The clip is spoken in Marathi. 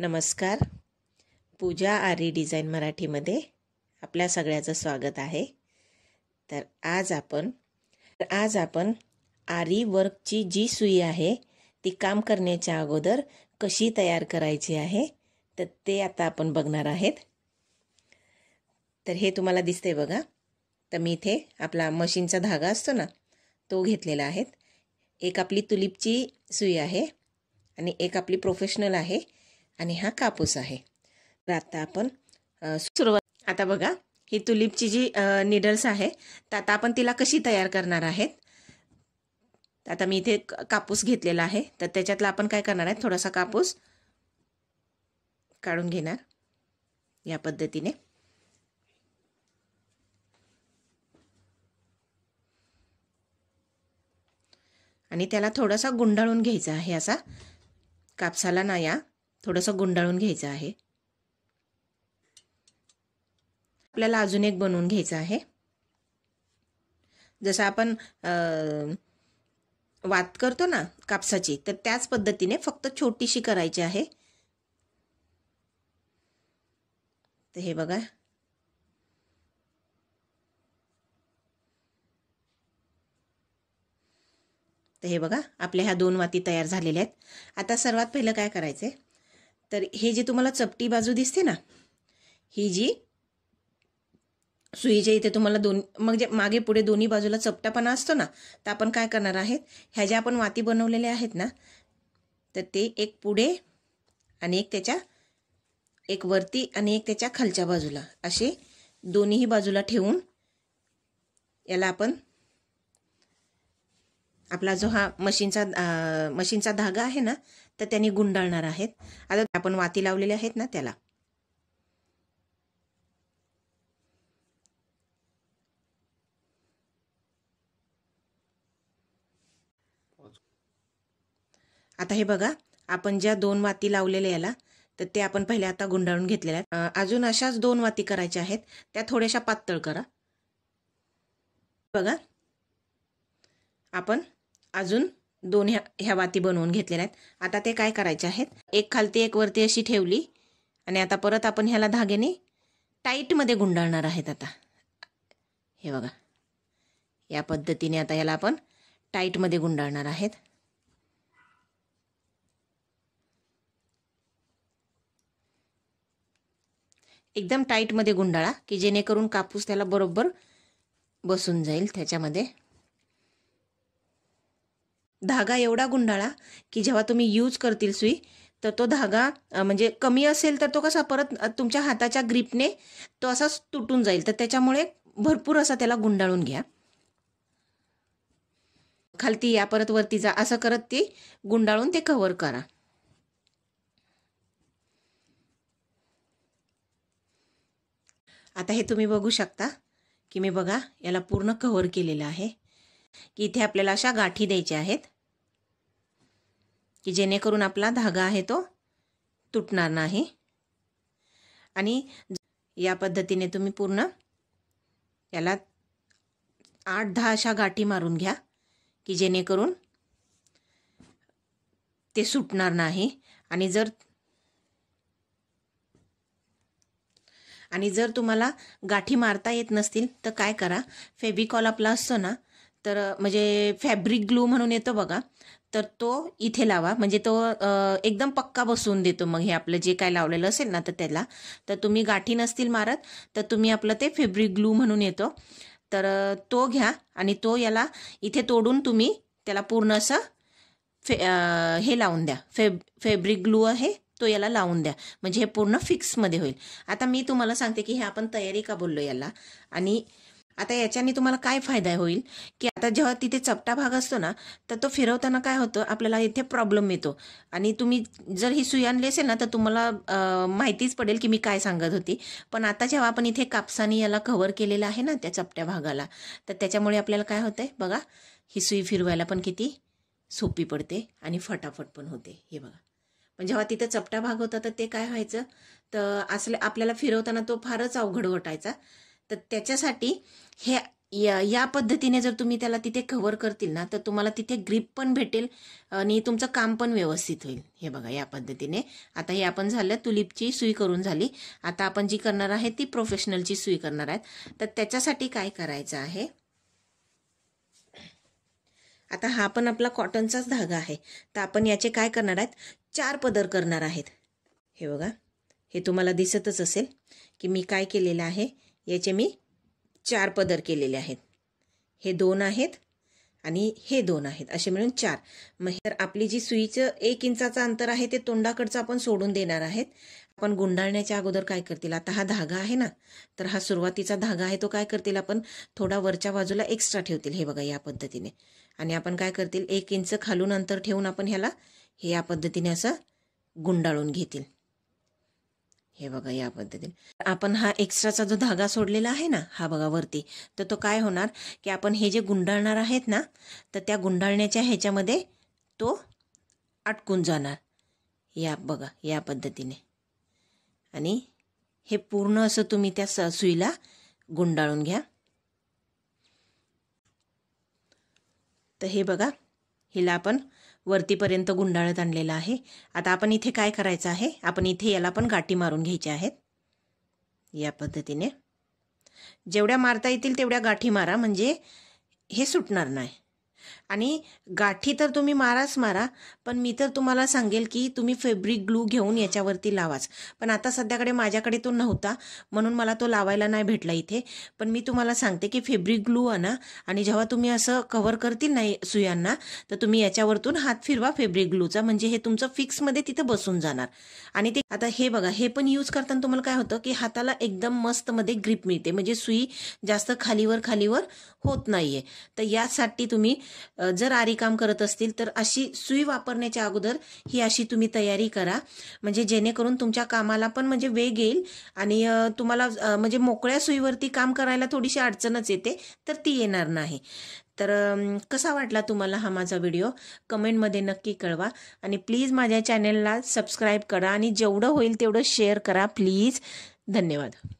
नमस्कार पूजा आरी डिझाईन मराठीमध्ये आपल्या सगळ्याचं स्वागत आहे तर आज आपण तर आज आपण आरी वर्कची जी सुई आहे ती काम करण्याच्या अगोदर कशी तयार करायची आहे तर ते आता आपण बघणार आहेत तर हे तुम्हाला दिसते बघा तर मी इथे आपला मशीनचा धागा असतो ना तो घेतलेला आहे एक आपली तुलीपची सुई आहे आणि एक आपली प्रोफेशनल आहे आणि हा कापूस आहे तर आता आपण सुरुवात आता बघा ही तुलिपची जी निडल्स आहे तर आता आपण तिला कशी तयार करणार आहेत आता मी इथे कापूस घेतलेला आहे तर त्याच्यातला आपण काय करणार आहे थोडासा कापूस काढून घेणार या पद्धतीने आणि त्याला थोडासा गुंडाळून घ्यायचा आहे असा कापसाला ना या थोडंसं गुंडाळून घ्यायचं आहे आपल्याला अजून एक बनवून घ्यायचं आहे जसं आपण वात करतो ना कापसाची तर त्याच पद्धतीने फक्त छोटीशी करायची आहे तर हे बघा तर हे बघा आपल्या ह्या दोन वाती तयार झालेल्या आहेत आता सर्वात पहिलं काय करायचं आहे तर हे जी तुम्हाला चपटी बाजू दिसते ना ही जी सुईच्या इथे तुम्हाला दोन म्हणजे मागे पुढे दोन्ही बाजूला चपटापणा असतो ना तर आपण काय करणार आहेत ह्या ज्या आपण वाती बनवलेल्या आहेत ना तर ते एक पुढे आणि एक त्याच्या एक वरती आणि एक त्याच्या खालच्या बाजूला असे दोन्हीही बाजूला ठेवून याला आपण आपला जो हा मशीनचा मशीनचा धागा आहे ना तर त्यांनी गुंडाळणार आहेत आता आपण वाती लावलेले आहेत ना त्याला आता हे बघा आपण ज्या दोन वाती लावलेल्या याला तर ते आपण पहिले आता गुंडाळून घेतलेल्या आहेत अजून अशाच दोन वाती करायच्या आहेत त्या थोड्याशा पातळ करा बघा आपण अजून दोन ह्या ह्या वाती बनवून घेतलेल्या आहेत आता ते काय करायचे आहेत एक खालती एक वरती अशी ठेवली आणि आता परत आपण ह्याला धाग्याने टाईटमध्ये गुंडाळणार आहेत आता हे बघा या पद्धतीने आता याला आपण टाईटमध्ये गुंडाळणार आहेत एकदम टाईटमध्ये गुंडाळा की जेणेकरून कापूस त्याला बरोबर बसून जाईल त्याच्यामध्ये धागा एवढा गुंडाळा की जेव्हा तुम्ही यूज करतील सुई तर तो धागा म्हणजे कमी असेल तर तो कसा परत तुमच्या हाताच्या ग्रीपने तो असाच तुटून जाईल तर त्याच्यामुळे भरपूर असा त्याला गुंडाळून घ्या खालती या परत वरती जा असं करत ती गुंडाळून ते कव्हर करा आता हे तुम्ही बघू शकता की मी बघा याला पूर्ण कव्हर केलेलं आहे की इथे आपल्याला अशा गाठी द्यायच्या आहेत की जेणेकरून आपला धागा आहे तो तुटणार नाही आणि या पद्धतीने तुम्ही पूर्ण याला आठ दहा अशा गाठी मारून घ्या की जेणेकरून ते सुटणार नाही आणि जर आणि जर तुम्हाला गाठी मारता येत नसतील तर काय करा फेबिकॉल आपला असतो ना तर म्हणजे फॅब्रिक ग्लू म्हणून येतो बघा तर तो इथे लावा म्हणजे तो एकदम पक्का बसवून देतो मग हे आपलं जे काय लावलेलं असेल ना तर त्याला तर तुम्ही गाठी नसतील मारत तर तुम्ही आपलं ते फेब्रिक ग्लू म्हणून येतो तर तो घ्या आणि तो याला इथे तोडून तुम्ही त्याला पूर्ण असं फे हे लावून द्या फेब फॅब्रिक ग्लू आहे तो याला लावून द्या म्हणजे हे पूर्ण फिक्समध्ये होईल आता मी तुम्हाला सांगते की हे आपण तयारी का बोललो याला आणि आता याच्याने तुम्हाला काय फायदा होईल की आता जेव्हा तिथे चपटा भाग असतो ना तर तो फिरवताना काय होतं आपल्याला इथे प्रॉब्लेम येतो आणि तुम्ही जर ही सुई आणली असेल ना तर तुम्हाला माहितीच पडेल की मी काय सांगत होती पण आता जेव्हा आपण इथे कापसाने याला कव्हर केलेलं आहे ना त्या चपट्या भागाला तर त्याच्यामुळे आपल्याला काय होतंय बघा ही सुई फिरवायला पण किती सोपी पडते आणि फटाफट पण होते हे बघा पण जेव्हा तिथं चपटा भाग होता तर ते काय व्हायचं तर असले आपल्याला फिरवताना तो फारच अवघड वाटायचा तर त्याच्यासाठी हे या या पद्धतीने जर तुम्ही त्याला तिथे कव्हर करतील ना तर तुम्हाला तिथे ग्रीप पण भेटेल आणि तुमचं काम पण व्यवस्थित होईल हे बघा या पद्धतीने आता हे आपण झालं तुलीपची सुई करून झाली आता आपण जी करणार आहे ती प्रोफेशनलची सुई करणार आहेत तर त्याच्यासाठी काय करायचं आहे आता हा पण आपला कॉटनचाच धागा आहे तर आपण याचे काय करणार आहेत चार पदर करणार आहेत हे बघा हे तुम्हाला दिसतच असेल की मी काय केलेलं आहे याचे मी चार पदर केलेले आहेत हे दोन आहेत आणि हे दोन आहेत असे मिळून चार मग तर आपली जी सुईचं एक इंचाचं अंतर आहे ते तोंडाकडचं आपण सोडून देणार आहेत आपण गुंडाळण्याच्या अगोदर काय करतील आता हा धागा आहे ना तर हा सुरुवातीचा धागा आहे तो काय करतील आपण थोडा वरच्या बाजूला एक्स्ट्रा ठेवतील हे बघा या पद्धतीने आणि आपण काय करतील एक इंच खालून अंतर ठेवून आपण ह्याला हे या पद्धतीने असं गुंडाळून घेतील हे बघा या पद्धतीने आपण हा एक्स्ट्राचा जो धागा सोडलेला आहे ना हा बघा वरती तर तो काय होणार की आपण हे जे गुंडाळणार आहेत ना तर त्या गुंडाळण्याच्या ह्याच्यामध्ये तो अटकून जाणार या बघा या पद्धतीने आणि हे पूर्ण असं तुम्ही त्या स सुईला गुंडाळून घ्या तर हे बघा हिला आपण वरतीपर्यंत गुंडाळत आणलेला आहे आता आपण इथे काय करायचं आहे आपण इथे याला पण गाठी मारून घ्यायच्या आहेत या पद्धतीने जेवढ्या मारता येतील तेवढ्या गाठी मारा म्हणजे हे सुटणार नाही आणि गाठी तर तुम्ही माराच मारा पण मी तर तुम्हाला सांगेल की तुम्ही फेब्रिक ग्लू घेऊन याच्यावरती लावाच पण आता सध्याकडे माझ्याकडे तो नव्हता म्हणून मला तो लावायला नाही भेटला इथे पण मी तुम्हाला सांगते की फेब्रिक ग्लू आणा आणि जेव्हा तुम्ही असं कव्हर करतील नाही सुयांना तर तुम्ही याच्यावरतून हात फिरवा फेब्रिक ग्लूचा म्हणजे हे तुमचं फिक्समध्ये तिथं बसून जाणार आणि ते आता हे बघा हे पण यूज करताना तुम्हाला काय होतं की हाताला एकदम मस्तमध्ये ग्रीप मिळते म्हणजे सुई जास्त खालीवर खालीवर होत नाहीये तर यासाठी तुम्ही जर आरीकाम करत असतील तर अशी सुई वापरण्याच्या अगोदर ही अशी तुम्ही तयारी करा म्हणजे जेणेकरून तुमच्या कामाला पण म्हणजे वेग येईल आणि तुम्हाला म्हणजे मोकळ्या सुईवरती काम करायला थोडीशी अडचणच येते तर ती येणार नाही तर कसा वाटला तुम्हाला हा माझा व्हिडिओ कमेंटमध्ये नक्की कळवा आणि प्लीज माझ्या चॅनेलला सबस्क्राईब करा आणि जेवढं होईल तेवढं शेअर करा प्लीज धन्यवाद